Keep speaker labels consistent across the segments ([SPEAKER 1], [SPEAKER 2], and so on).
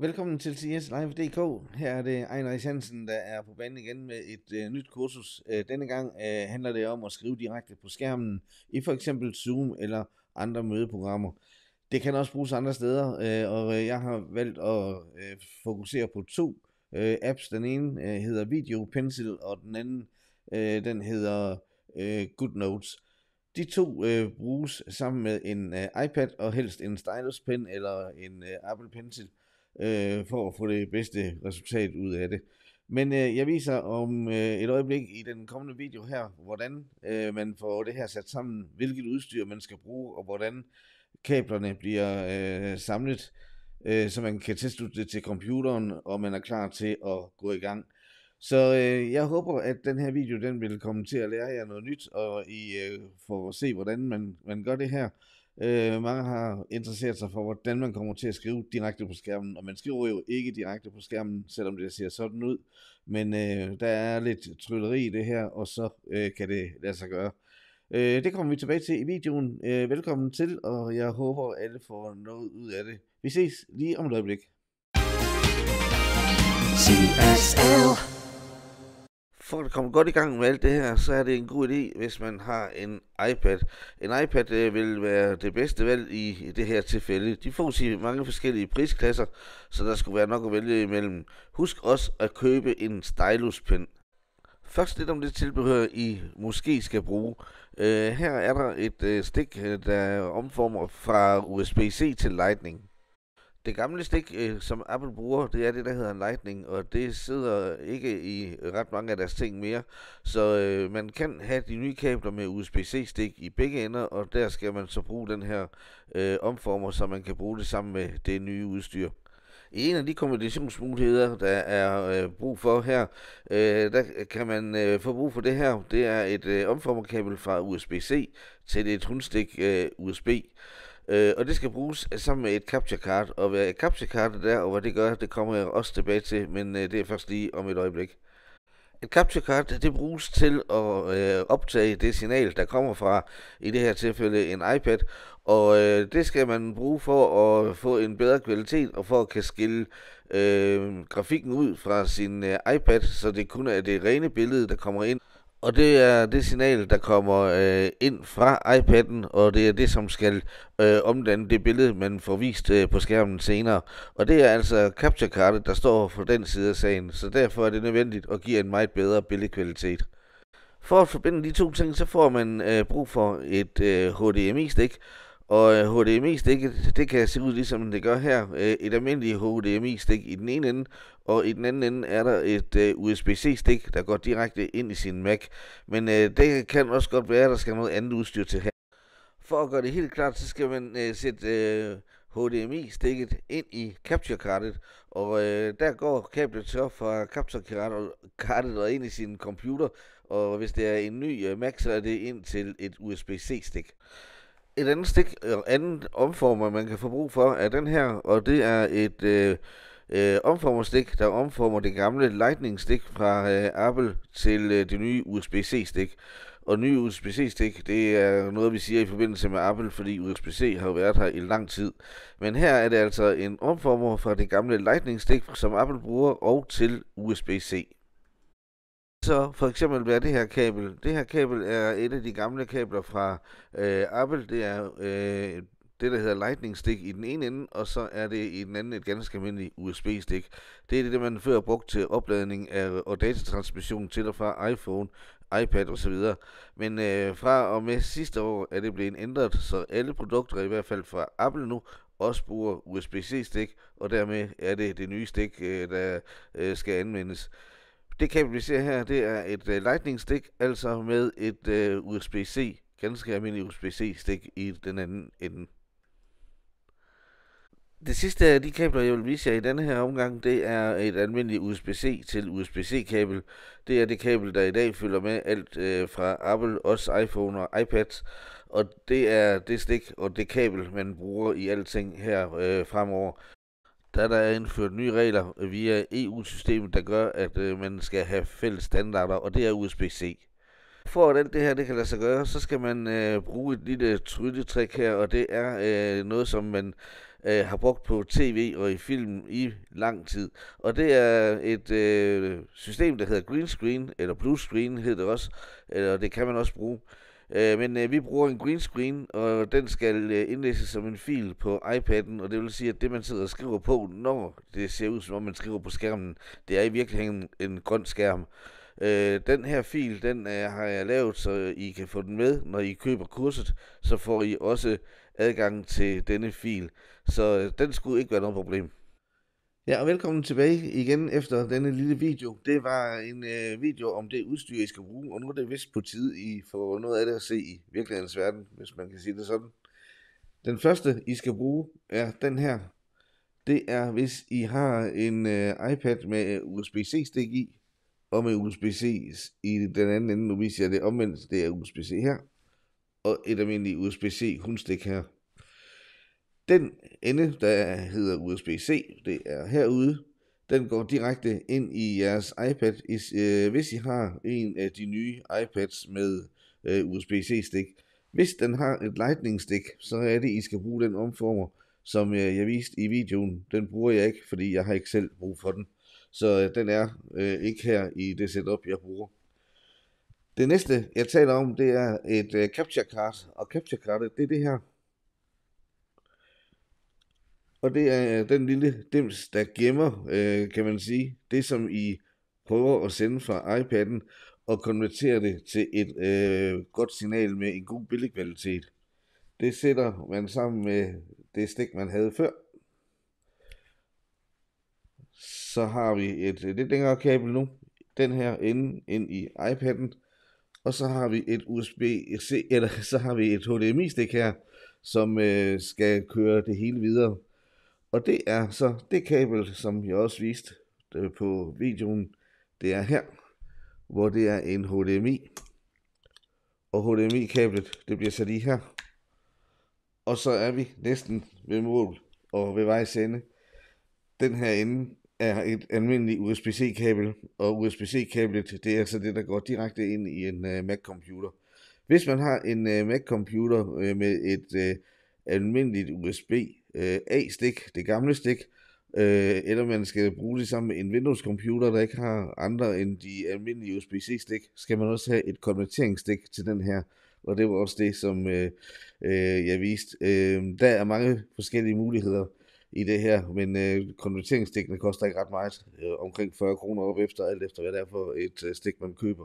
[SPEAKER 1] Velkommen til CS DK. Her er det Ejner Hansen, der er på banen igen med et øh, nyt kursus. Øh, denne gang øh, handler det om at skrive direkte på skærmen i for eksempel Zoom eller andre mødeprogrammer. Det kan også bruges andre steder, øh, og øh, jeg har valgt at øh, fokusere på to øh, apps. Den ene øh, hedder Video Pencil, og den anden øh, den hedder øh, GoodNotes. De to øh, bruges sammen med en øh, iPad og helst en stylus pen eller en øh, Apple Pencil øh, for at få det bedste resultat ud af det. Men øh, jeg viser om øh, et øjeblik i den kommende video her, hvordan øh, man får det her sat sammen, hvilket udstyr man skal bruge, og hvordan kablerne bliver øh, samlet, øh, så man kan tilslutte det til computeren, og man er klar til at gå i gang. Så øh, jeg håber, at den her video den vil komme til at lære jer noget nyt, og I øh, får se, hvordan man, man gør det her. Øh, mange har interesseret sig for, hvordan man kommer til at skrive direkte på skærmen, og man skriver jo ikke direkte på skærmen, selvom det ser sådan ud, men øh, der er lidt trylleri i det her, og så øh, kan det lade sig gøre. Øh, det kommer vi tilbage til i videoen. Øh, velkommen til, og jeg håber, alle får noget ud af det. Vi ses lige om et øjeblik. CSL for at komme godt i gang med alt det her, så er det en god idé, hvis man har en iPad. En iPad øh, vil være det bedste valg i det her tilfælde. De får sig mange forskellige prisklasser, så der skulle være nok at vælge imellem. Husk også at købe en stylus-pen. Først lidt om det tilbehør, I måske skal bruge. Øh, her er der et øh, stik, øh, der omformer fra USB-C til Lightning. Det gamle stik, øh, som Apple bruger, det er det, der hedder en Lightning, og det sidder ikke i ret mange af deres ting mere. Så øh, man kan have de nye kabler med USB-C-stik i begge ender, og der skal man så bruge den her øh, omformer, så man kan bruge det sammen med det nye udstyr. I en af de kombinationsmuligheder, der er øh, brug for her, øh, der kan man øh, få brug for det her. Det er et øh, omformerkabel fra USB-C til et hundstik øh, USB. Øh, og det skal bruges øh, sammen med et capture card, og hvad capture card der, og hvad det gør, det kommer jeg også tilbage til, men øh, det er først lige om et øjeblik. Et capture card, det bruges til at øh, optage det signal, der kommer fra, i det her tilfælde en iPad, og øh, det skal man bruge for at få en bedre kvalitet, og for at kan skille øh, grafikken ud fra sin øh, iPad, så det kun er det rene billede, der kommer ind. Og det er det signal, der kommer øh, ind fra iPad'en, og det er det, som skal øh, omdanne det billede, man får vist øh, på skærmen senere. Og det er altså capture cardet, der står for den side af sagen, så derfor er det nødvendigt at give en meget bedre billedkvalitet. For at forbinde de to ting, så får man øh, brug for et øh, HDMI-stik, og HDMI-stikket, øh, det kan se ud ligesom det gør her. Øh, et almindeligt HDMI-stik i den ene ende, og i den anden ende er der et øh, USB-C-stik, der går direkte ind i sin Mac. Men det kan også godt være, at der skal noget andet udstyr til her. For at gøre det helt klart, så skal man sætte HDMI-stikket ind i capture-kartet, og der går kablet så fra capture-kartet og ind i sin computer, og hvis det er en ny Mac, så er det ind til et USB-C-stik et andet stik, øh, andet omformer, man kan få brug for, er den her, og det er et øh, øh, omformerstik, der omformer det gamle Lightning-stik fra øh, Apple til øh, det nye USB-C-stik. Og nye USB-C-stik, det er noget, vi siger i forbindelse med Apple, fordi USB-C har jo været her i lang tid. Men her er det altså en omformer fra det gamle Lightning-stik, som Apple bruger, og til USB-C. Så for eksempel hvad det her kabel. Det her kabel er et af de gamle kabler fra øh, Apple. Det er øh, det, der hedder Lightning Stick i den ene ende, og så er det i den anden et ganske almindeligt USB-stik. Det er det, man før brugt til opladning af, og datatransmission til og fra iPhone, iPad osv. Men øh, fra og med sidste år er det blevet ændret, så alle produkter, i hvert fald fra Apple nu, også bruger USB-C-stik, og dermed er det det nye stik, øh, der øh, skal anvendes. Det kabel, vi ser her, det er et uh, lightning-stik, altså med et uh, øh, USB-C, ganske almindeligt USB-C-stik i den anden ende. Det sidste af de kabler, jeg vil vise jer i denne her omgang, det er et almindeligt USB-C til USB-C-kabel. Det er det kabel, der i dag følger med alt øh, fra Apple, også iPhone og iPads. Og det er det stik og det kabel, man bruger i alting her øh, fremover da der er indført nye regler via EU-systemet, der gør, at øh, man skal have fælles standarder, og det er USB-C. For at alt det her det kan lade sig gøre, så skal man øh, bruge et lille trylletrik her, og det er øh, noget, som man øh, har brugt på tv og i film i lang tid. Og det er et øh, system, der hedder green screen, eller blue screen hedder det også, og det kan man også bruge. Øh, men øh, vi bruger en green screen, og den skal øh, indlæses som en fil på iPad'en, og det vil sige, at det man sidder og skriver på, når det ser ud som om man skriver på skærmen, det er i virkeligheden en grøn skærm. Øh, den her fil, den øh, har jeg lavet, så I kan få den med, når I køber kurset, så får I også adgang til denne fil. Så øh, den skulle ikke være noget problem. Ja, og velkommen tilbage igen efter denne lille video. Det var en øh, video om det udstyr, I skal bruge, og nu er det vist på tide, I får noget af det at se i virkelighedens verden, hvis man kan sige det sådan. Den første, I skal bruge, er den her. Det er, hvis I har en øh, iPad med USB-C-stik i, og med USB-C i den anden ende. Nu viser jeg det omvendt, det er USB-C her, og et almindeligt USB-C hundstik her. Den ende, der hedder USB-C, det er herude, den går direkte ind i jeres iPad, øh, hvis I har en af de nye iPads med øh, USB-C-stik. Hvis den har et lightning-stik, så er det, I skal bruge den omformer, som øh, jeg viste i videoen. Den bruger jeg ikke, fordi jeg har ikke selv brug for den. Så den er ikke her i det setup, jeg bruger. Det næste, jeg taler om, det er et capture card. Og capture cardet, det er det her og det er øh, den lille dims, der gemmer, øh, kan man sige, det som I prøver at sende fra iPad'en og konvertere det til et øh, godt signal med en god billedkvalitet. Det sætter man sammen med det stik, man havde før. Så har vi et øh, lidt længere kabel nu, den her ende ind i iPad'en, og så har vi et USB-C, eller så har vi et HDMI-stik her, som øh, skal køre det hele videre. Og det er så det kabel, som jeg også viste øh, på videoen, det er her, hvor det er en HDMI. Og HDMI-kablet, det bliver sat i her. Og så er vi næsten ved mål og ved vejs ende. Den her ende er et almindeligt USB-C-kabel, og USB-C-kablet, det er altså det, der går direkte ind i en øh, Mac-computer. Hvis man har en øh, Mac-computer med et almindeligt USB øh, A-stik, det gamle stik, øh, eller man skal bruge det sammen med en Windows-computer, der ikke har andre end de almindelige USB-C-stik, skal man også have et konverteringsstik til den her, og det var også det, som øh, øh, jeg viste. Øh, der er mange forskellige muligheder i det her, men øh, konverteringsstikkene koster ikke ret meget, øh, omkring 40 kroner op efter, alt efter hvad det er for et øh, stik, man køber.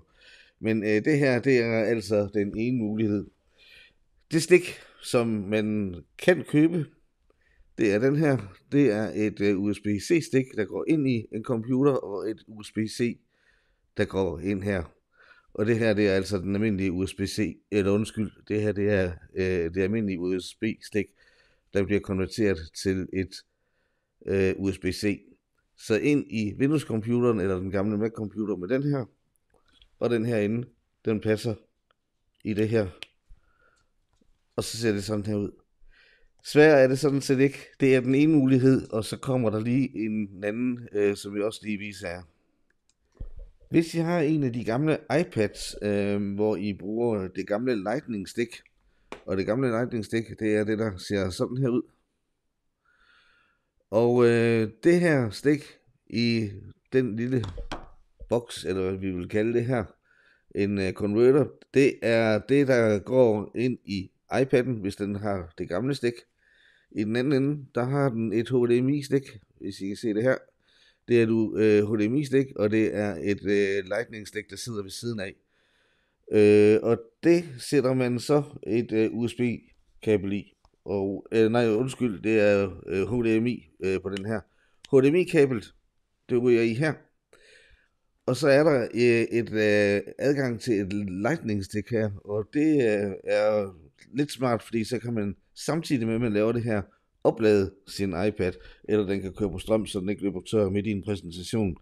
[SPEAKER 1] Men øh, det her, det er altså den ene mulighed. Det stik, som man kan købe, det er den her. Det er et øh, USB-C-stik, der går ind i en computer, og et USB-C, der går ind her. Og det her, det er altså den almindelige USB-C, eller undskyld, det her, det er øh, det almindelige USB-stik, der bliver konverteret til et øh, USB-C. Så ind i Windows-computeren, eller den gamle Mac-computer med den her, og den her inde, den passer i det her. Og så ser det sådan her ud. Svær er det sådan set ikke. Det er den ene mulighed, og så kommer der lige en anden, øh, som vi også lige viser her. Hvis I har en af de gamle iPads, øh, hvor I bruger det gamle Lightning Stick, og det gamle Lightning Stick, det er det, der ser sådan her ud. Og øh, det her stik i den lille boks, eller hvad vi vil kalde det her, en øh, converter, det er det, der går ind i iPad'en, hvis den har det gamle stik. I den anden ende, der har den et HDMI-stik, hvis I kan se det her. Det er du øh, HDMI-stik, og det er et øh, Lightning-stik, der sidder ved siden af. Øh, og det sætter man så et øh, USB-kabel i. Og, øh, nej, undskyld, det er øh, HDMI øh, på den her. hdmi kabel det ryger i her. Og så er der øh, et øh, adgang til et lightning-stik her, og det øh, er lidt smart, fordi så kan man samtidig med, at man laver det her, oplade sin iPad, eller den kan køre på strøm, så den ikke løber tør midt i en præsentation.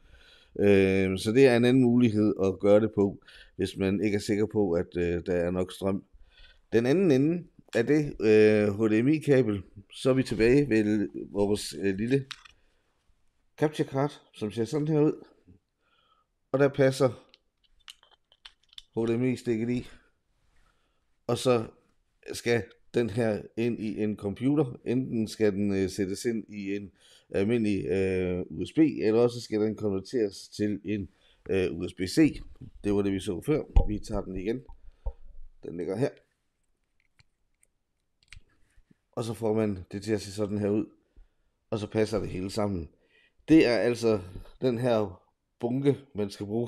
[SPEAKER 1] Øh, så det er en anden mulighed at gøre det på, hvis man ikke er sikker på, at øh, der er nok strøm. Den anden ende af det øh, HDMI-kabel, så er vi tilbage ved vores øh, lille capture card, som ser sådan her ud. Og der passer HDMI-stikket i. Og så skal den her ind i en computer. Enten skal den øh, sættes ind i en almindelig øh, USB, eller også skal den konverteres til en øh, USB-C. Det var det, vi så før. Vi tager den igen. Den ligger her. Og så får man det til at se sådan her ud. Og så passer det hele sammen. Det er altså den her bunke, man skal bruge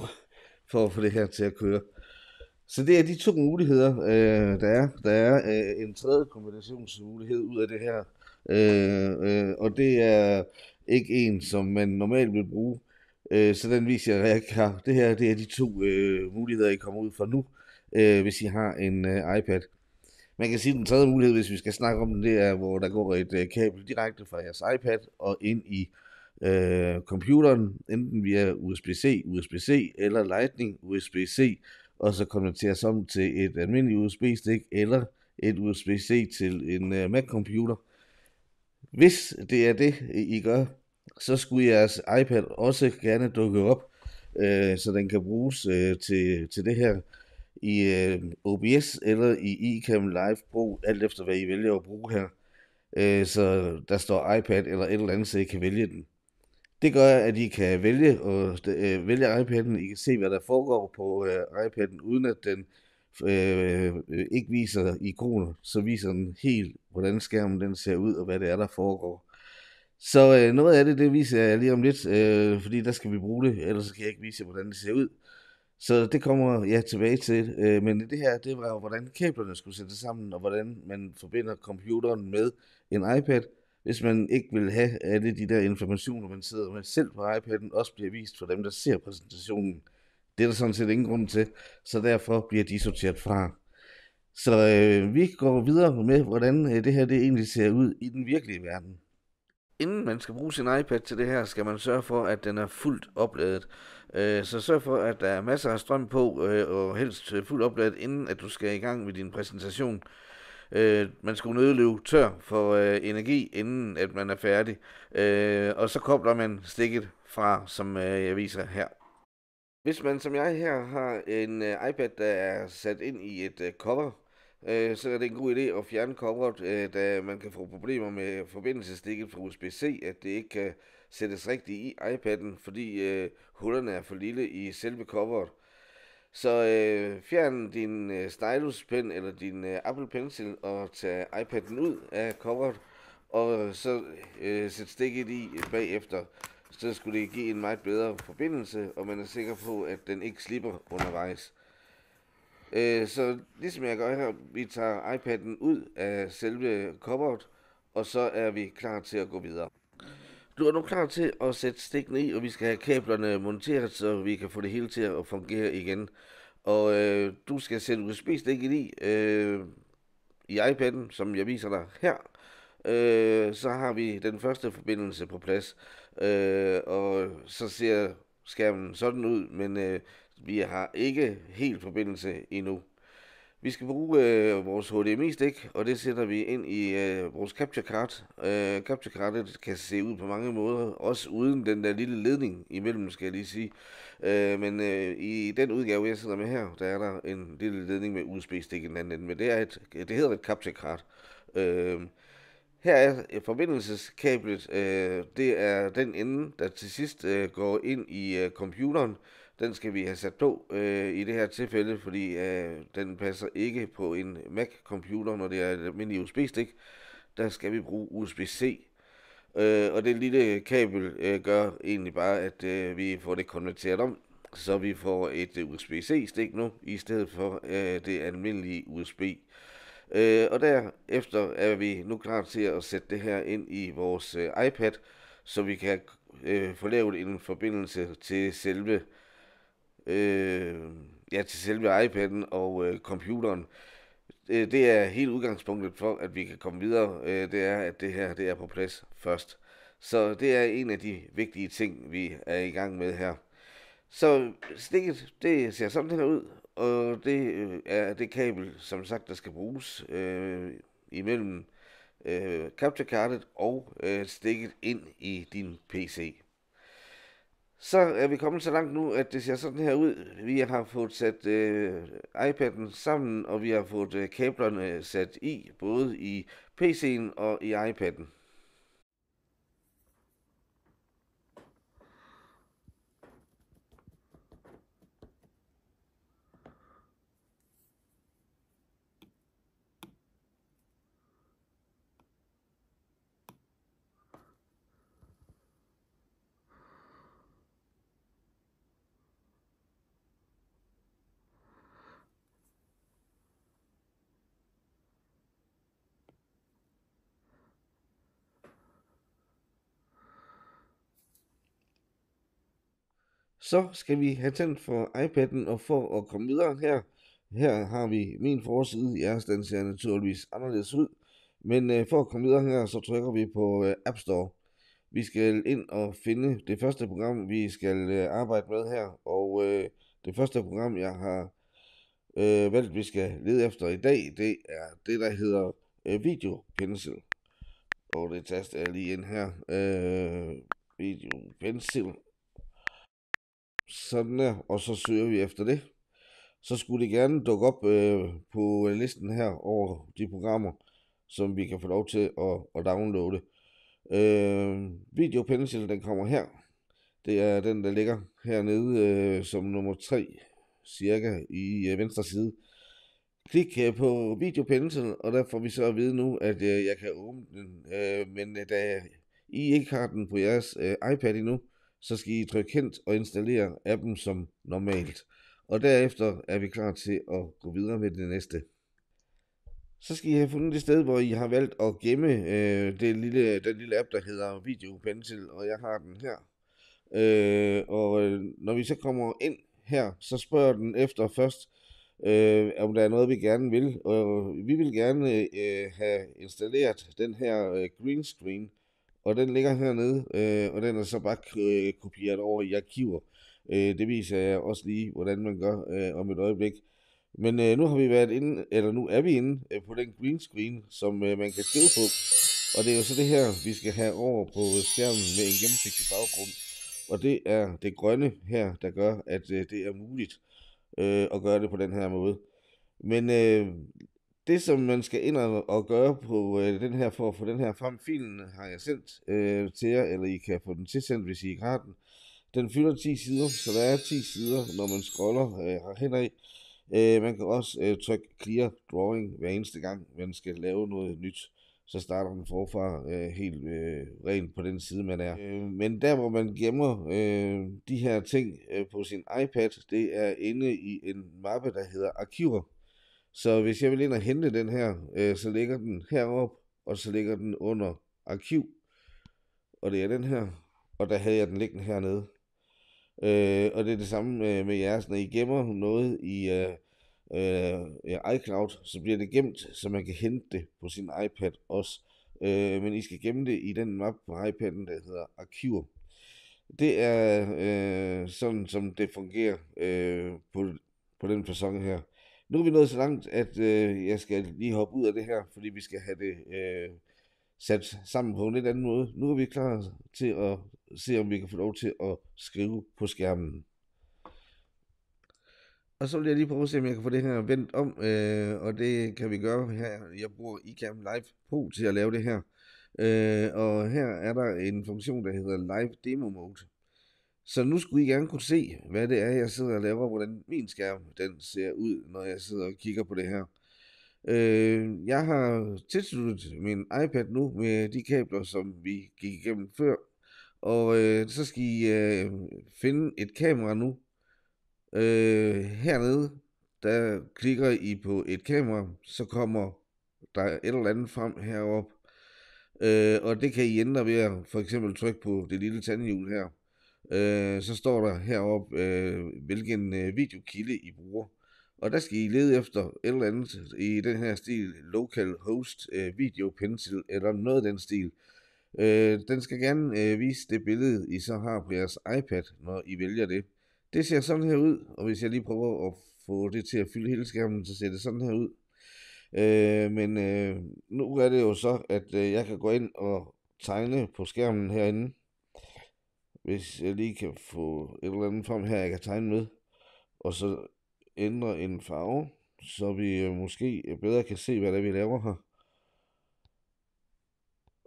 [SPEAKER 1] for at få det her til at køre. Så det er de to muligheder, øh, der er. Der er øh, en tredje kombinationsmulighed ud af det her, øh, øh, og det er ikke en, som man normalt vil bruge. Øh, så den viser jeg, at jeg har. Det her det er de to øh, muligheder, I kommer ud fra nu, øh, hvis I har en øh, iPad. Man kan sige, at den tredje mulighed, hvis vi skal snakke om den, det er, hvor der går et øh, kabel direkte fra jeres iPad og ind i øh, computeren, enten via USB-C, USB-C eller Lightning, USB-C og så konverteres om til et almindeligt USB-stik eller et USB-C til en uh, Mac-computer. Hvis det er det, I gør, så skulle jeres iPad også gerne dukke op, øh, så den kan bruges øh, til, til det her i øh, OBS eller i iCam Live Pro, alt efter hvad I vælger at bruge her. Øh, så der står iPad eller et eller andet, så I kan vælge den. Det gør, at I kan vælge, og, øh, vælge iPad'en. I kan se, hvad der foregår på øh, iPad'en, uden at den øh, øh, ikke viser ikoner. Så viser den helt, hvordan skærmen den ser ud, og hvad det er, der foregår. Så øh, noget af det, det viser jeg lige om lidt, øh, fordi der skal vi bruge det, ellers kan jeg ikke vise jer, hvordan det ser ud. Så det kommer jeg ja, tilbage til. Øh, men det her, det var hvordan kablerne skulle sættes sammen, og hvordan man forbinder computeren med en iPad hvis man ikke vil have alle de der informationer, man sidder med selv på iPad'en, også bliver vist for dem, der ser præsentationen. Det er der sådan set ingen grund til, så derfor bliver de sorteret fra. Så øh, vi går videre med, hvordan øh, det her det egentlig ser ud i den virkelige verden. Inden man skal bruge sin iPad til det her, skal man sørge for, at den er fuldt opladet. Øh, så sørg for, at der er masser af strøm på, øh, og helst øh, fuldt opladet, inden at du skal i gang med din præsentation. Øh, man skulle nødløbe tør for øh, energi, inden at man er færdig. Øh, og så kobler man stikket fra, som øh, jeg viser her. Hvis man som jeg her har en øh, iPad, der er sat ind i et øh, cover, øh, så er det en god idé at fjerne coveret, øh, da man kan få problemer med forbindelsestikket fra USB-C, at det ikke kan sættes rigtigt i iPad'en, fordi øh, hullerne er for lille i selve coveret. Så øh, fjern din øh, stylus-pen eller din øh, Apple Pencil og tag iPad'en ud af coveret, og så øh, sæt stikket i øh, bagefter. Så skulle det give en meget bedre forbindelse, og man er sikker på, at den ikke slipper undervejs. Øh, så ligesom jeg gør her, vi tager iPad'en ud af selve coveret, og så er vi klar til at gå videre. Du er nu klar til at sætte stikken i, og vi skal have kablerne monteret, så vi kan få det hele til at fungere igen. Og øh, du skal sætte USB-stikket i, øh, i iPad'en, som jeg viser dig her. Øh, så har vi den første forbindelse på plads, øh, og så ser skærmen sådan ud, men øh, vi har ikke helt forbindelse endnu. Vi skal bruge øh, vores HDMI-stik, og det sætter vi ind i øh, vores capture card. Øh, capture cardet kan se ud på mange måder, også uden den der lille ledning imellem, skal jeg lige sige. Øh, men øh, i den udgave, jeg sidder med her, der er der en lille ledning med USB-stik i den anden ende, men det, er et, det hedder et capture card. Øh, her er forbindelseskablet, øh, det er den ende, der til sidst øh, går ind i øh, computeren, den skal vi have sat på øh, i det her tilfælde, fordi øh, den passer ikke på en Mac-computer, når det er et almindeligt USB-stik. Der skal vi bruge USB-C. Øh, og det lille kabel øh, gør egentlig bare, at øh, vi får det konverteret om, så vi får et øh, USB-C-stik nu, i stedet for øh, det almindelige USB. Øh, og derefter er vi nu klar til at sætte det her ind i vores øh, iPad, så vi kan øh, få lavet en forbindelse til selve øh, ja, til selve iPad'en og øh, computeren. Øh, det er helt udgangspunktet for, at vi kan komme videre. Øh, det er, at det her det er på plads først. Så det er en af de vigtige ting, vi er i gang med her. Så stikket, det ser sådan her ud, og det øh, er det kabel, som sagt, der skal bruges øh, imellem øh, capture-kartet og øh, stikket ind i din PC. Så er vi kommet så langt nu, at det ser sådan her ud. Vi har fået sat øh, iPad'en sammen, og vi har fået øh, kablerne sat i, både i PC'en og i iPad'en. Så skal vi have tændt for iPad'en, og for at komme videre her, her har vi min forside. Jeres den ser naturligvis anderledes ud. Men øh, for at komme videre her, så trykker vi på øh, App Store. Vi skal ind og finde det første program, vi skal øh, arbejde med her. Og øh, det første program, jeg har øh, valgt, vi skal lede efter i dag, det er det, der hedder øh, Video Pencil. Og det taster jeg lige ind her. Øh, video Pencil. Sådan der, og så søger vi efter det. Så skulle det gerne dukke op øh, på listen her over de programmer, som vi kan få lov til at, at downloade. Øh, Video Pencil, den kommer her. Det er den, der ligger hernede øh, som nummer 3, cirka i øh, venstre side. Klik øh, på Video Pencil, og der får vi så at vide nu, at øh, jeg kan åbne den. Øh, men øh, da I ikke har den på jeres øh, iPad endnu, så skal I trykke hent og installere appen som normalt. Og derefter er vi klar til at gå videre med det næste. Så skal I have fundet det sted, hvor I har valgt at gemme øh, det lille, den lille app, der hedder Video Pencil, og jeg har den her. Øh, og øh, når vi så kommer ind her, så spørger den efter først, øh, om der er noget, vi gerne vil. Og vi vil gerne øh, have installeret den her øh, green screen og den ligger hernede, øh, og den er så bare øh, kopieret over i arkiver. Øh, det viser jeg også lige, hvordan man gør øh, om et øjeblik. Men øh, nu har vi været inde, eller nu er vi inde øh, på den green screen, som øh, man kan skrive på. Og det er jo så det her, vi skal have over på skærmen med en gennemsigtig baggrund. Og det er det grønne her, der gør, at øh, det er muligt øh, at gøre det på den her måde. Men øh, det, som man skal ind og, gøre på øh, den her, for at få den her frem, filen har jeg sendt øh, til jer, eller I kan få den tilsendt, hvis I ikke har den. Den fylder 10 sider, så der er 10 sider, når man scroller øh, i. Øh, man kan også øh, trykke Clear Drawing hver eneste gang, man skal lave noget nyt. Så starter den forfra øh, helt øh, rent på den side, man er. Øh, men der, hvor man gemmer øh, de her ting øh, på sin iPad, det er inde i en mappe, der hedder Arkiver. Så hvis jeg vil ind og hente den her, øh, så ligger den herop, og så ligger den under arkiv. Og det er den her, og der havde jeg den liggende hernede. Øh, og det er det samme med, øh, med jeres, når I gemmer noget i øh, øh, iCloud, så bliver det gemt, så man kan hente det på sin iPad også. Øh, men I skal gemme det i den map på iPad'en, der hedder arkiver. Det er øh, sådan, som det fungerer øh, på, på den person her. Nu er vi nået så langt, at øh, jeg skal lige hoppe ud af det her, fordi vi skal have det øh, sat sammen på en lidt anden måde. Nu er vi klar til at se, om vi kan få lov til at skrive på skærmen. Og så vil jeg lige prøve at se, om jeg kan få det her vendt om, øh, og det kan vi gøre her. Jeg bruger iCam Live Pro til at lave det her. Øh, og her er der en funktion, der hedder Live Demo Mode. Så nu skulle I gerne kunne se, hvad det er, jeg sidder og laver, hvordan min skærm den ser ud, når jeg sidder og kigger på det her. Øh, jeg har tilsluttet min iPad nu med de kabler, som vi gik igennem før. Og øh, så skal I øh, finde et kamera nu. Øh, hernede, der klikker I på et kamera, så kommer der et eller andet frem herop. Øh, og det kan I ændre ved at for eksempel trykke på det lille tandhjul her. Øh, så står der heroppe, øh, hvilken øh, videokilde I bruger. Og der skal I lede efter et eller andet i den her stil, local host, øh, video pencil eller noget af den stil. Øh, den skal gerne øh, vise det billede, I så har på jeres iPad, når I vælger det. Det ser sådan her ud, og hvis jeg lige prøver at få det til at fylde hele skærmen, så ser det sådan her ud. Øh, men øh, nu er det jo så, at øh, jeg kan gå ind og tegne på skærmen herinde hvis jeg lige kan få et eller andet frem her, jeg kan tegne med, og så ændre en farve, så vi øh, måske bedre kan se, hvad det er, vi laver her.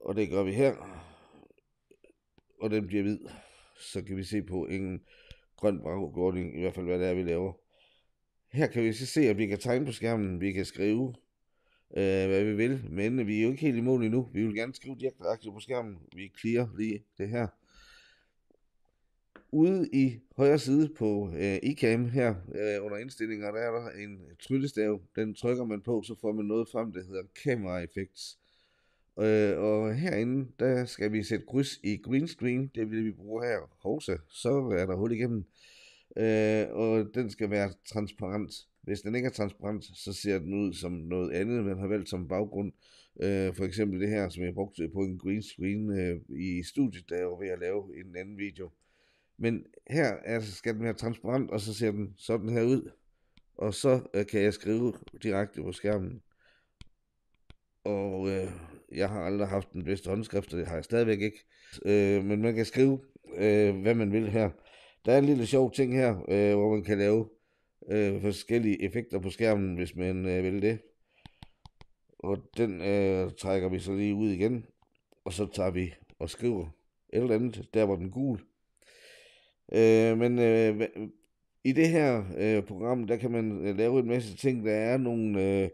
[SPEAKER 1] Og det gør vi her. Og den bliver hvid. Så kan vi se på en grøn bragordning, i hvert fald hvad det er, vi laver. Her kan vi så se, at vi kan tegne på skærmen, vi kan skrive, øh, hvad vi vil, men vi er jo ikke helt i mål endnu. Vi vil gerne skrive direkte på skærmen. Vi clear lige det her. Ude i højre side på øh, iCam her, øh, under indstillinger, der er der en tryllestav. Den trykker man på, så får man noget frem, der hedder Camera Effects. Øh, og herinde, der skal vi sætte kryds i green screen. Det vil vi bruge her. Hovsa, så er der hul igennem. Øh, og den skal være transparent. Hvis den ikke er transparent, så ser den ud som noget andet, man har valgt som baggrund. Øh, for eksempel det her, som jeg brugte på en green screen øh, i studiet, da jeg var ved at lave en anden video. Men her er, skal den være transparent, og så ser den sådan her ud. Og så øh, kan jeg skrive direkte på skærmen. Og øh, jeg har aldrig haft den bedste håndskrift, og det har jeg stadigvæk ikke. Øh, men man kan skrive, øh, hvad man vil her. Der er en lille sjov ting her, øh, hvor man kan lave øh, forskellige effekter på skærmen, hvis man øh, vil det. Og den øh, trækker vi så lige ud igen, og så tager vi og skriver et eller andet, der hvor den gul, Øh, men øh, i det her øh, program, der kan man øh, lave en masse ting. Der er nogle øh,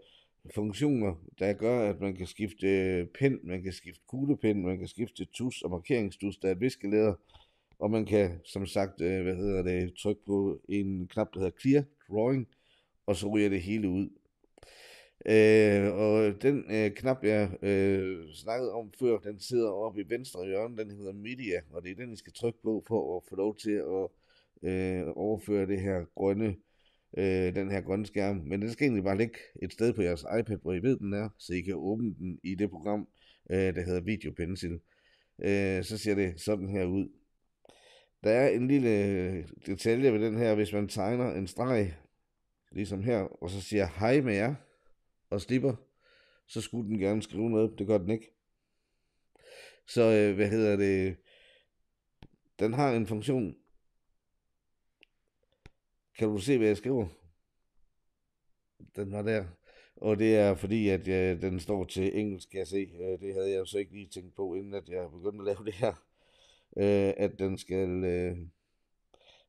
[SPEAKER 1] funktioner, der gør, at man kan skifte øh, pind, man kan skifte kuglepind, man kan skifte tus og markeringstus, der er viskelæder. Og man kan, som sagt, øh, hvad hedder det, trykke på en knap, der hedder Clear Drawing, og så ryger det hele ud. Øh, og den øh, knap, jeg øh, snakkede om før, den sidder oppe i venstre hjørne, den hedder Media, og det er den, I skal trykke på for at få lov til at øh, overføre det her grønne, øh, den her grønne skærm. Men den skal egentlig bare ligge et sted på jeres iPad, hvor I ved, den er, så I kan åbne den i det program, øh, der hedder Video Pencil. Øh, så ser det sådan her ud. Der er en lille øh, detalje ved den her, hvis man tegner en streg, ligesom her, og så siger hej med jer, og slipper, så skulle den gerne skrive noget. Det gør den ikke. Så øh, hvad hedder det? Den har en funktion. Kan du se, hvad jeg skriver? Den var der. Og det er fordi, at jeg, øh, den står til engelsk, kan jeg se. Øh, det havde jeg jo så ikke lige tænkt på, inden at jeg begyndte at lave det her. Øh, at den skal øh,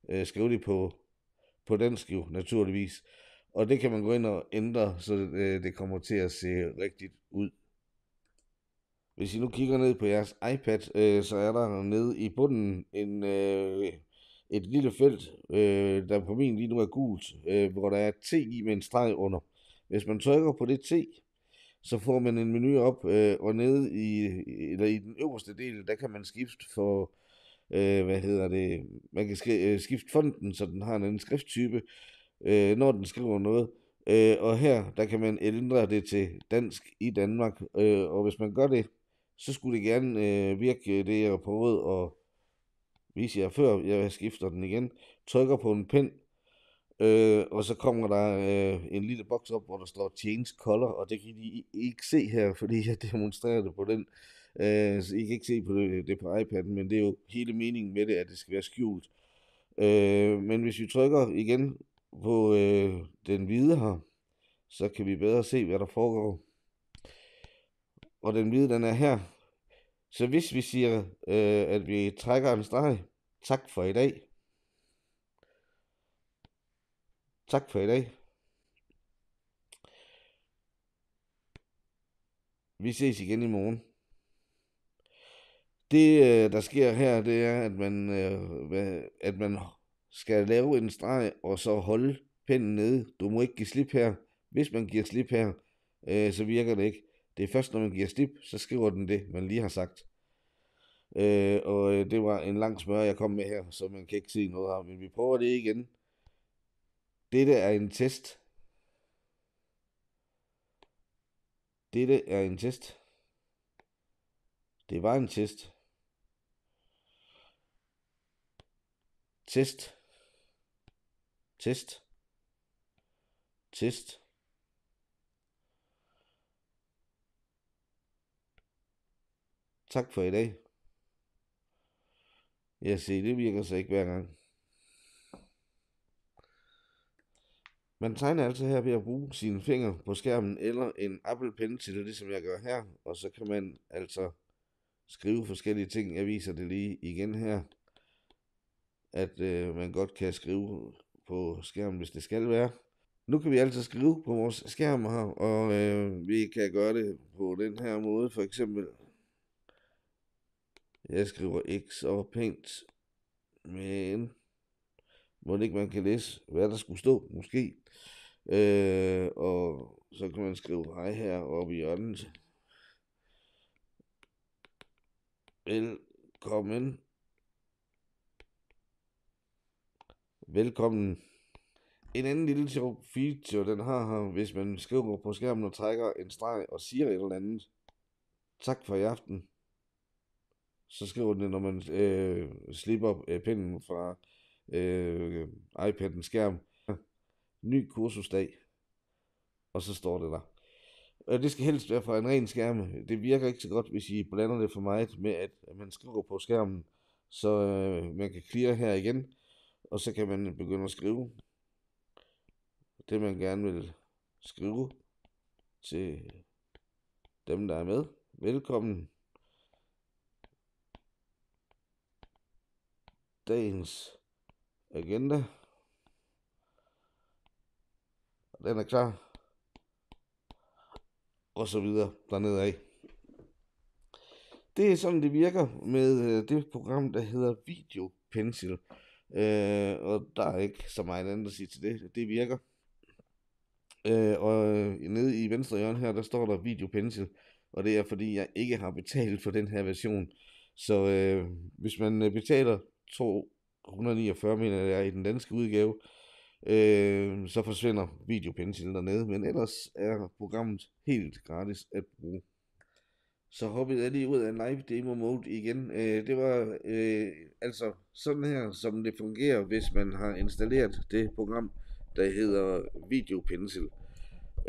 [SPEAKER 1] øh, skrive det på, på dansk jo, naturligvis. Og det kan man gå ind og ændre, så det, øh, det kommer til at se rigtigt ud. Hvis I nu kigger ned på jeres iPad, øh, så er der nede i bunden en, øh, et lille felt, øh, der på min lige nu er gult, øh, hvor der er T i med en streg under. Hvis man trykker på det T, så får man en menu op, øh, og nede i, eller i den øverste del, der kan man skifte for, øh, hvad hedder det, man kan øh, skifte fonden, så den har en anden skrifttype, øh, når den skriver noget. Øh, og her, der kan man ændre det til dansk i Danmark, øh, og hvis man gør det, så skulle det gerne øh, virke det, jeg har prøvet at vise jer før, jeg skifter den igen, trykker på en pind, øh, og så kommer der øh, en lille boks op, hvor der står Change Color, og det kan I ikke se her, fordi jeg demonstrerer det på den, øh, så I kan ikke se på det, det på iPad'en, men det er jo hele meningen med det, at det skal være skjult. Øh, men hvis vi trykker igen på øh, den hvide her, så kan vi bedre se, hvad der foregår. Og den hvide, den er her. Så hvis vi siger, øh, at vi trækker en streg, tak for i dag. Tak for i dag. Vi ses igen i morgen. Det, øh, der sker her, det er, at man, øh, at man skal lave en streg, og så holde pinden nede. Du må ikke give slip her. Hvis man giver slip her, øh, så virker det ikke. Det er først, når man giver slip, så skriver den det, man lige har sagt. Øh, og øh, det var en lang smør, jeg kom med her, så man kan ikke se noget her, men vi prøver det igen. Dette er en test. Dette er en test. Det var en test. Test. Test. Test. Tak for i dag. Jeg ser, det virker så ikke hver gang. Man tegner altså her ved at bruge sine fingre på skærmen eller en Apple Pen til det, ligesom jeg gør her. Og så kan man altså skrive forskellige ting. Jeg viser det lige igen her, at øh, man godt kan skrive på skærmen, hvis det skal være. Nu kan vi altså skrive på vores skærm her, og øh, vi kan gøre det på den her måde. For eksempel, jeg skriver X og Paint, men må ikke man kan læse, hvad der skulle stå, måske. Øh, og så kan man skrive hej her oppe i hjørnet. Velkommen Velkommen. En anden lille sjov feature, den har her, hvis man skriver på skærmen og trækker en streg og siger et eller andet. Tak for i aften. Så skriver den, når man øh, slipper øh, pinden fra øh, iPad'ens skærm. Ny kursusdag. Og så står det der. Og det skal helst være fra en ren skærm. Det virker ikke så godt, hvis I blander det for meget med, at man skriver på skærmen, så øh, man kan clear her igen. Og så kan man begynde at skrive det, man gerne vil skrive til dem, der er med. Velkommen. Dagens agenda. Den er klar. Og så videre dernede af. Det er sådan, det virker med øh, det program, der hedder Video Pencil. Øh, og der er ikke så meget andet at sige til det. Det virker. Øh, og øh, nede i venstre hjørne her, der står der Video Pencil. Og det er fordi, jeg ikke har betalt for den her version. Så øh, hvis man øh, betaler 249 mener jeg, i den danske udgave, øh, så forsvinder videopensilen dernede. Men ellers er programmet helt gratis at bruge så hoppede jeg lige ud af live demo mode igen. Øh, det var øh, altså sådan her, som det fungerer, hvis man har installeret det program, der hedder Video Pencil.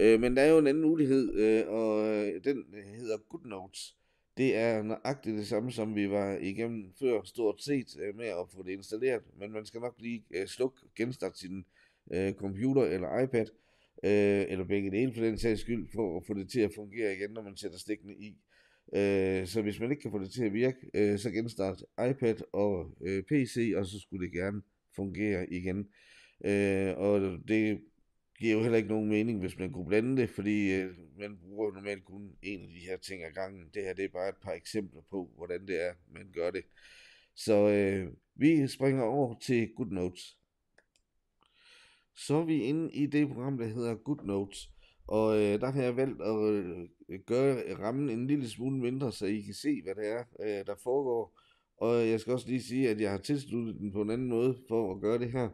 [SPEAKER 1] Øh, men der er jo en anden mulighed, øh, og øh, den hedder GoodNotes. Det er nøjagtigt det samme, som vi var igennem før, stort set øh, med at få det installeret, men man skal nok lige øh, slukke, genstart sin øh, computer eller iPad, øh, eller begge dele for den sags skyld, for at få det til at fungere igen, når man sætter stikkene i. Øh, så hvis man ikke kan få det til at virke, øh, så genstart iPad og øh, PC, og så skulle det gerne fungere igen. Øh, og det giver jo heller ikke nogen mening, hvis man kunne blande det, fordi øh, man bruger normalt kun en af de her ting ad gangen. Det her det er bare et par eksempler på, hvordan det er, man gør det. Så øh, vi springer over til GoodNotes. Så er vi inde i det program, der hedder GoodNotes. Og øh, der har jeg valgt at øh, gøre rammen en lille smule mindre, så I kan se, hvad det er, øh, der foregår. Og øh, jeg skal også lige sige, at jeg har tilsluttet den på en anden måde for at gøre det her.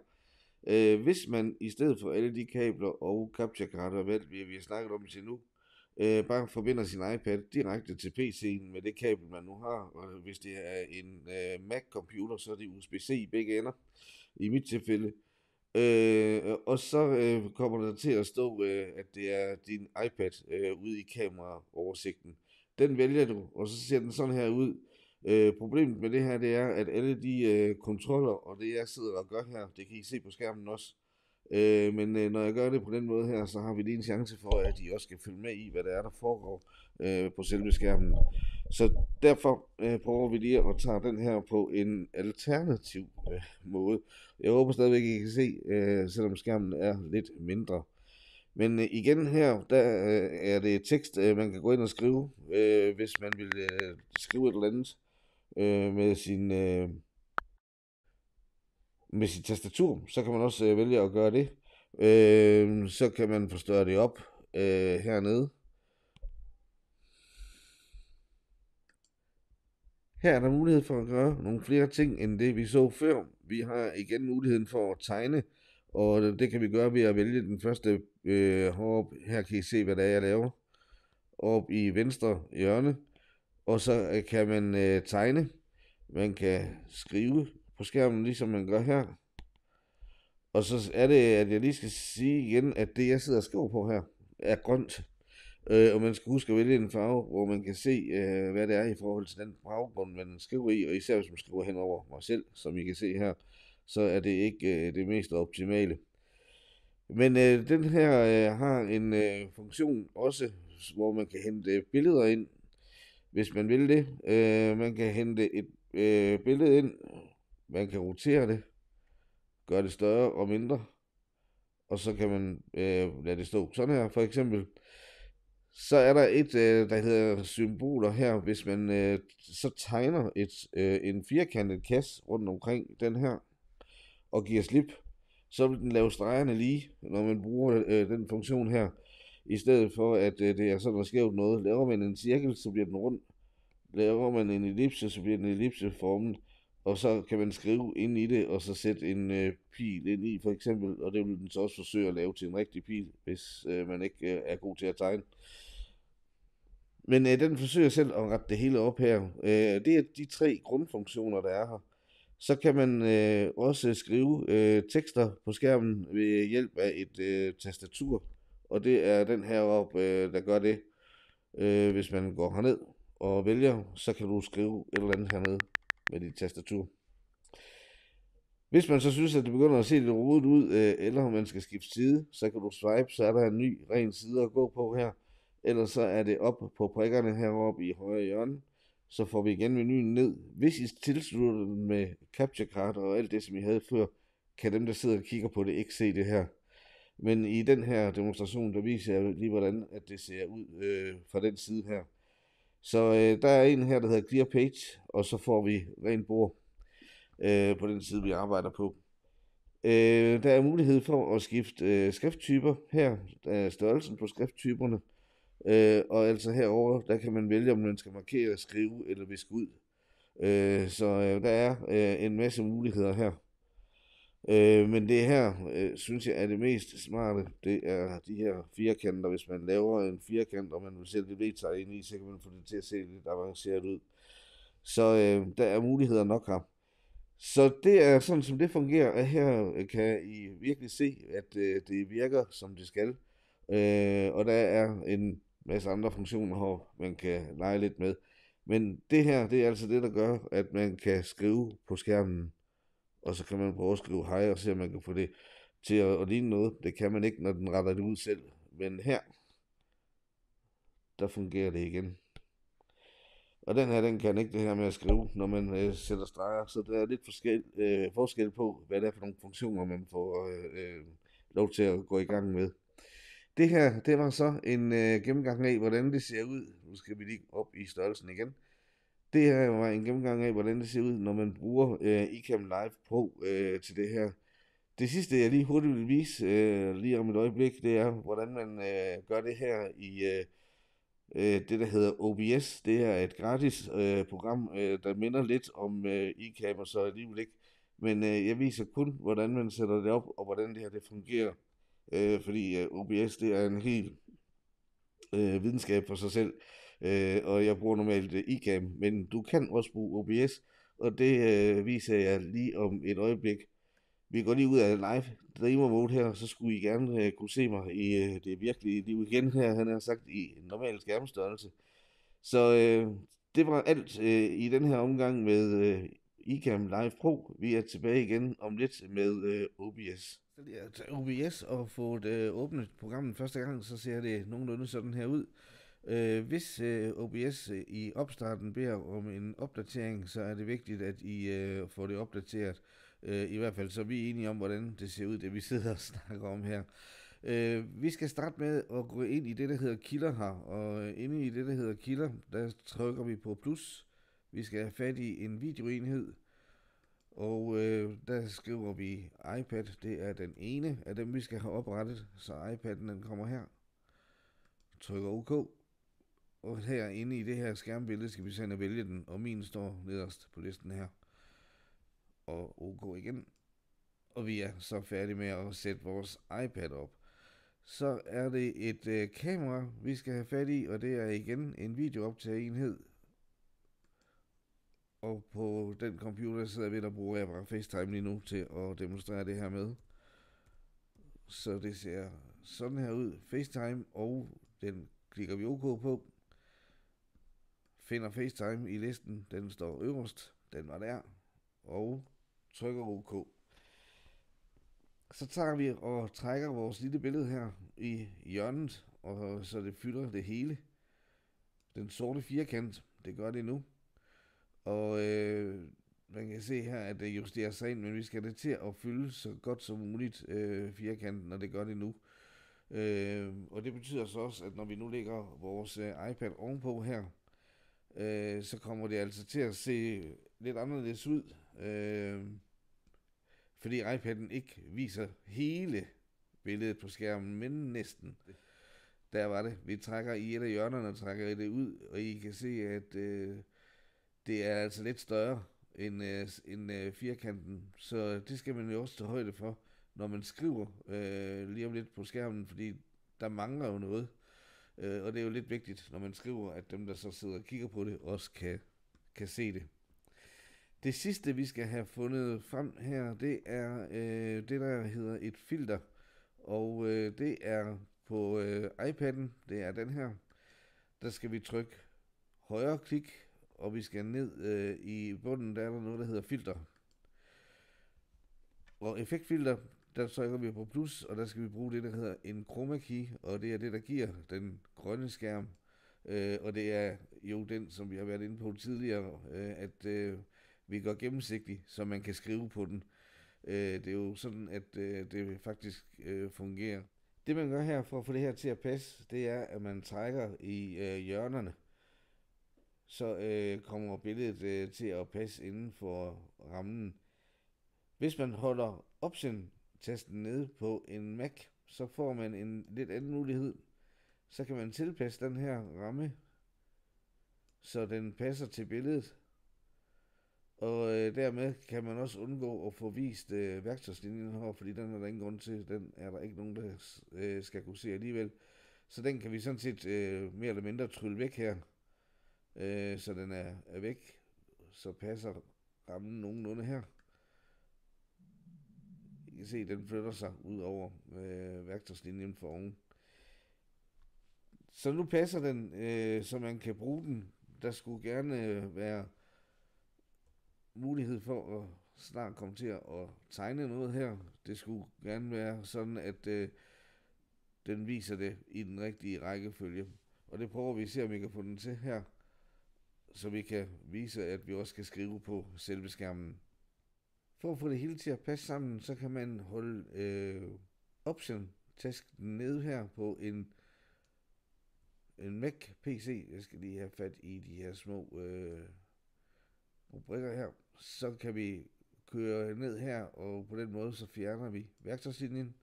[SPEAKER 1] Øh, hvis man i stedet for alle de kabler og capture card og hvad vi, vi har snakket om til nu, øh, bare forbinder sin iPad direkte til PC'en med det kabel, man nu har. Og hvis det er en øh, Mac-computer, så er det USB-C i begge ender, i mit tilfælde. Øh, og så øh, kommer der til at stå, øh, at det er din iPad øh, ude i kameraoversigten. Den vælger du, og så ser den sådan her ud. Øh, problemet med det her, det er, at alle de øh, kontroller, og det jeg sidder og gør her, det kan I se på skærmen også, Øh, men øh, når jeg gør det på den måde her, så har vi lige en chance for, at I også skal følge med i, hvad der er, der foregår øh, på selve skærmen. Så derfor øh, prøver vi lige at tage den her på en alternativ øh, måde. Jeg håber stadigvæk, I kan se, øh, selvom skærmen er lidt mindre. Men øh, igen her, der øh, er det tekst, øh, man kan gå ind og skrive, øh, hvis man vil øh, skrive et eller andet øh, med sin... Øh, med sit tastatur, så kan man også øh, vælge at gøre det. Øh, så kan man forstørre det op øh, hernede. Her er der mulighed for at gøre nogle flere ting, end det vi så før. Vi har igen muligheden for at tegne, og det kan vi gøre ved at vælge den første øh, hop. Her kan I se, hvad det er, jeg laver. Op i venstre hjørne. Og så øh, kan man øh, tegne. Man kan skrive på skærmen, ligesom man gør her. Og så er det, at jeg lige skal sige igen, at det jeg sidder og skriver på her, er grønt. Øh, og man skal huske at vælge en farve, hvor man kan se, øh, hvad det er i forhold til den baggrund, man skriver i. Og især hvis man skriver hen over mig selv, som I kan se her, så er det ikke øh, det mest optimale. Men øh, den her øh, har en øh, funktion også, hvor man kan hente billeder ind, hvis man vil det. Øh, man kan hente et øh, billede ind man kan rotere det, gøre det større og mindre, og så kan man øh, lade det stå. Sådan her, for eksempel, så er der et, øh, der hedder symboler her, hvis man øh, så tegner et, øh, en firkantet kasse rundt omkring den her, og giver slip, så vil den lave stregerne lige, når man bruger øh, den funktion her. I stedet for, at øh, det er sådan noget skævt noget. Laver man en cirkel, så bliver den rund. Laver man en ellipse, så bliver den ellipseformet og så kan man skrive ind i det, og så sætte en øh, pil ind i, for eksempel, og det vil den så også forsøge at lave til en rigtig pil, hvis øh, man ikke øh, er god til at tegne. Men øh, den forsøger selv at rette det hele op her. Øh, det er de tre grundfunktioner, der er her. Så kan man øh, også skrive øh, tekster på skærmen ved hjælp af et øh, tastatur, og det er den op, øh, der gør det. Øh, hvis man går herned og vælger, så kan du skrive et eller andet hernede med dit tastatur. Hvis man så synes, at det begynder at se lidt rodet ud, øh, eller eller man skal skifte side, så kan du swipe, så er der en ny ren side at gå på her. Ellers så er det op på prikkerne heroppe i højre hjørne. Så får vi igen menuen ned. Hvis I tilslutter den med capture card og alt det, som I havde før, kan dem, der sidder og kigger på det, ikke se det her. Men i den her demonstration, der viser jeg lige, hvordan at det ser ud øh, fra den side her. Så øh, der er en her, der hedder Clear Page, og så får vi rent bord øh, på den side, vi arbejder på. Øh, der er mulighed for at skifte øh, skrifttyper her, der er størrelsen på skrifttyperne, øh, og altså herover der kan man vælge, om man skal markere, skrive eller viske ud. Øh, så øh, der er øh, en masse muligheder her. Øh, men det her, øh, synes jeg, er det mest smarte. Det er de her firkanter. Hvis man laver en firkant, og man vil sætte lidt sig ind i, så kan man få det til at se lidt avanceret ud. Så øh, der er muligheder nok her. Så det er sådan, som det fungerer, at her øh, kan I virkelig se, at øh, det virker, som det skal. Øh, og der er en masse andre funktioner, hvor man kan lege lidt med. Men det her, det er altså det, der gør, at man kan skrive på skærmen og så kan man prøve at skrive hej og se, om man kan få det til at, at ligne noget. Det kan man ikke, når den retter det ud selv. Men her, der fungerer det igen. Og den her, den kan ikke det her med at skrive, når man øh, sætter streger. Så der er lidt forskel, øh, forskel på, hvad det er for nogle funktioner, man får øh, øh lov til at gå i gang med. Det her, det var så en øh, gennemgang af, hvordan det ser ud. Nu skal vi lige op i størrelsen igen. Det her var en gennemgang af, hvordan det ser ud, når man bruger øh, iCam Live Pro øh, til det her. Det sidste, jeg lige hurtigt vil vise øh, lige om et øjeblik, det er, hvordan man øh, gør det her i øh, øh det, der hedder OBS. Det er et gratis øh, program, øh, der minder lidt om øh, iCam, og så alligevel ikke. Men øh, jeg viser kun, hvordan man sætter det op, og hvordan det her det fungerer. Øh, fordi øh, OBS, det er en helt øh, videnskab for sig selv øh, og jeg bruger normalt øh, iCam, men du kan også bruge OBS, og det øh, viser jeg lige om et øjeblik. Vi går lige ud af live dreamer mode her, så skulle I gerne øh, kunne se mig i øh, det virkelige liv igen her, han har sagt, i normal skærmstørrelse. Så øh, det var alt øh, i den her omgang med øh, iCam Live Pro. Vi er tilbage igen om lidt med øh, OBS. Så det er OBS og få det øh, åbnet programmet første gang, så ser det nogenlunde sådan her ud. Øh, hvis øh, OBS øh, i opstarten beder om en opdatering, så er det vigtigt, at I øh, får det opdateret. Øh, I hvert fald så er vi enige om, hvordan det ser ud, det vi sidder og snakker om her. Øh, vi skal starte med at gå ind i det, der hedder kilder her, og øh, inde i det, der hedder kilder, der trykker vi på plus. Vi skal have fat i en videoenhed, og øh, der skriver vi iPad, det er den ene af dem, vi skal have oprettet, så iPad'en den kommer her. Trykker OK. Og herinde i det her skærmbillede skal vi sende vælge den, og min står nederst på listen her. Og OK igen. Og vi er så færdige med at sætte vores iPad op. Så er det et øh, kamera, vi skal have fat i, og det er igen en videooptageenhed. Og på den computer sidder vi, der bruger jeg bare FaceTime lige nu til at demonstrere det her med. Så det ser sådan her ud, FaceTime, og den klikker vi OK på finder FaceTime i listen. Den står øverst. Den var der. Og trykker OK. Så tager vi og trækker vores lille billede her i hjørnet, og så det fylder det hele. Den sorte firkant, det gør det nu. Og øh, man kan se her, at det justerer sig ind, men vi skal det til at fylde så godt som muligt øh, firkanten, og det gør det nu. Øh, og det betyder så også, at når vi nu lægger vores øh, iPad ovenpå her, øh, så kommer det altså til at se lidt anderledes ud, øh, fordi iPad'en ikke viser hele billedet på skærmen, men næsten. Der var det. Vi trækker i et af hjørnerne og trækker det ud, og I kan se, at øh, det er altså lidt større end, øh, end øh, firkanten, så det skal man jo også tage højde for, når man skriver øh, lige om lidt på skærmen, fordi der mangler jo noget. Øh, og det er jo lidt vigtigt, når man skriver, at dem, der så sidder og kigger på det, også kan, kan se det. Det sidste, vi skal have fundet frem her, det er øh, det, der hedder et filter. Og øh, det er på øh, iPad'en, det er den her. Der skal vi trykke højre klik, og vi skal ned øh, i bunden, der er der noget, der hedder filter. Og effektfilter, der trykker vi på plus, og der skal vi bruge det, der hedder en chroma key, og det er det, der giver den grønne skærm. Øh, og det er jo den, som vi har været inde på tidligere, øh, at øh, vi går gennemsigtig, så man kan skrive på den. Øh, det er jo sådan, at øh, det faktisk øh, fungerer. Det man gør her for at få det her til at passe, det er, at man trækker i øh, hjørnerne, så øh, kommer billedet øh, til at passe inden for rammen. Hvis man holder option tasten ned på en Mac, så får man en lidt anden mulighed. Så kan man tilpasse den her ramme, så den passer til billedet. Og øh, dermed kan man også undgå at få vist øh, værktøjslinjen her, fordi den er der ingen grund til. Den er der ikke nogen, der øh, skal kunne se alligevel. Så den kan vi sådan set øh, mere eller mindre trylle væk her. Øh, så den er, er væk, så passer rammen nogenlunde her kan se, at den flytter sig ud over øh, værktøjslinjen for oven. Så nu passer den, øh, så man kan bruge den. Der skulle gerne øh, være mulighed for at snart komme til at tegne noget her. Det skulle gerne være sådan, at øh, den viser det i den rigtige rækkefølge. Og det prøver vi at se, om vi kan få den til her, så vi kan vise, at vi også kan skrive på selve skærmen. For at få det hele til at passe sammen, så kan man holde øh, option-tasken nede her på en, en Mac-PC. Jeg skal lige have fat i de her små øh, rubrikker her. Så kan vi køre ned her, og på den måde så fjerner vi værktøjslinjen.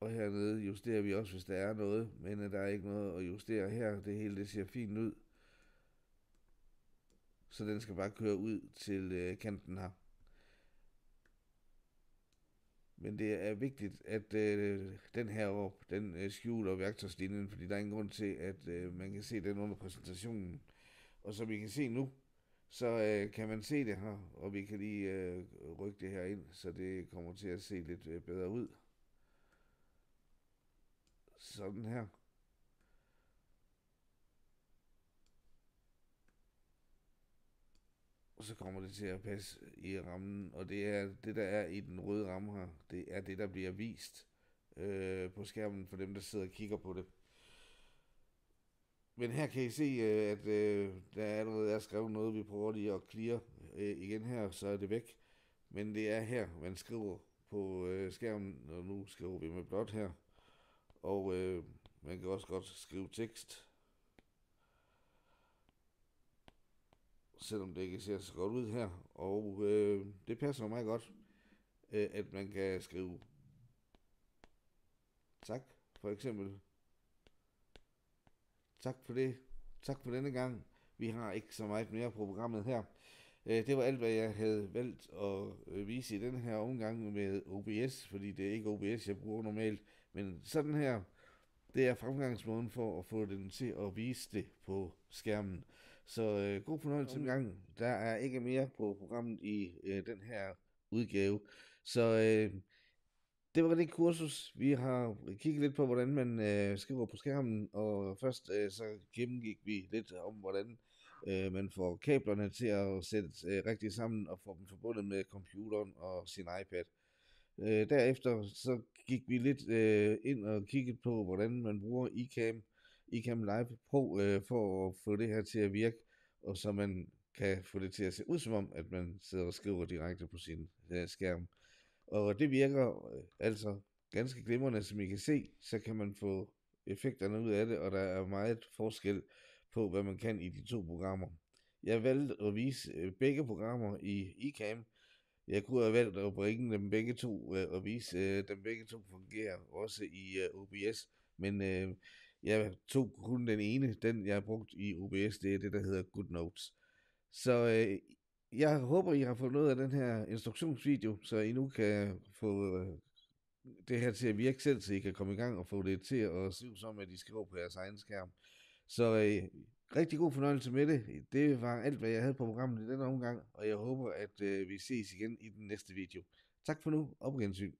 [SPEAKER 1] Og hernede justerer vi også, hvis der er noget, men øh, der er ikke noget at justere her. Det hele det ser fint ud. Så den skal bare køre ud til øh, kanten her. Men det er vigtigt, at øh, den her op, den øh, skjuler værktøjslinjen, fordi der er ingen grund til, at øh, man kan se den under præsentationen. Og som vi kan se nu, så øh, kan man se det her, og vi kan lige øh, rykke det her ind, så det kommer til at se lidt øh, bedre ud. Sådan her. og så kommer det til at passe i rammen, og det er det, der er i den røde ramme her, det er det, der bliver vist øh, på skærmen for dem, der sidder og kigger på det. Men her kan I se, øh, at øh, der allerede er skrevet noget, vi prøver lige at clear øh, igen her, så er det væk. Men det er her, man skriver på øh, skærmen, og nu skriver vi med blåt her. Og øh, man kan også godt skrive tekst. selvom det ikke ser så godt ud her. Og øh, det passer meget godt, øh, at man kan skrive tak, for eksempel. Tak for det. Tak for denne gang. Vi har ikke så meget mere på programmet her. Øh, det var alt, hvad jeg havde valgt at øh, vise i den her omgang med OBS, fordi det er ikke OBS, jeg bruger normalt, men sådan her. Det er fremgangsmåden for at få den til at vise det på skærmen. Så øh, god fornøjelse om gangen. Der er ikke mere på programmet i øh, den her udgave. Så øh, det var det kursus. Vi har kigget lidt på, hvordan man øh, skriver på skærmen, og først øh, så gennemgik vi lidt om, hvordan øh, man får kablerne til at sætte øh, rigtigt sammen og få dem forbundet med computeren og sin iPad. Øh, derefter så gik vi lidt øh, ind og kiggede på, hvordan man bruger iCam Icam Live Pro øh, for at få det her til at virke, og så man kan få det til at se ud som om, at man sidder og skriver direkte på sin øh, skærm. Og det virker øh, altså ganske glimrende, som I kan se, så kan man få effekterne ud af det, og der er meget forskel på, hvad man kan i de to programmer. Jeg valgte at vise øh, begge programmer i iCam. Jeg kunne have valgt at bringe dem begge to øh, og vise øh, dem begge to fungerer også i øh, OBS, men øh, jeg tog kun den ene, den jeg har brugt i OBS, det er det, der hedder GoodNotes. Så øh, jeg håber, I har fået noget af den her instruktionsvideo, så I nu kan få øh, det her til at virke selv, så I kan komme i gang og få det til at se ud som, at I skriver på jeres egen skærm. Så øh, rigtig god fornøjelse med det. Det var alt, hvad jeg havde på programmet i denne omgang, og jeg håber, at øh, vi ses igen i den næste video. Tak for nu, og på gensyn.